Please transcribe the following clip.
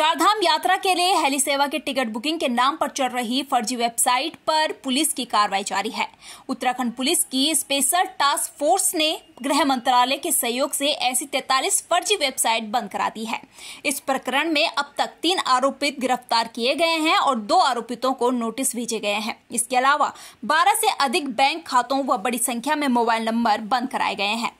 चारधाम यात्रा के लिए हेली सेवा के टिकट बुकिंग के नाम पर चल रही फर्जी वेबसाइट पर पुलिस की कार्रवाई जारी है उत्तराखंड पुलिस की स्पेशल टास्क फोर्स ने गृह मंत्रालय के सहयोग से ऐसी 43 फर्जी वेबसाइट बंद करा दी है इस प्रकरण में अब तक तीन आरोपित गिरफ्तार किए गए हैं और दो आरोपितों को नोटिस भेजे गए हैं इसके अलावा बारह से अधिक बैंक खातों व बड़ी संख्या में मोबाइल नंबर बंद कराए गए हैं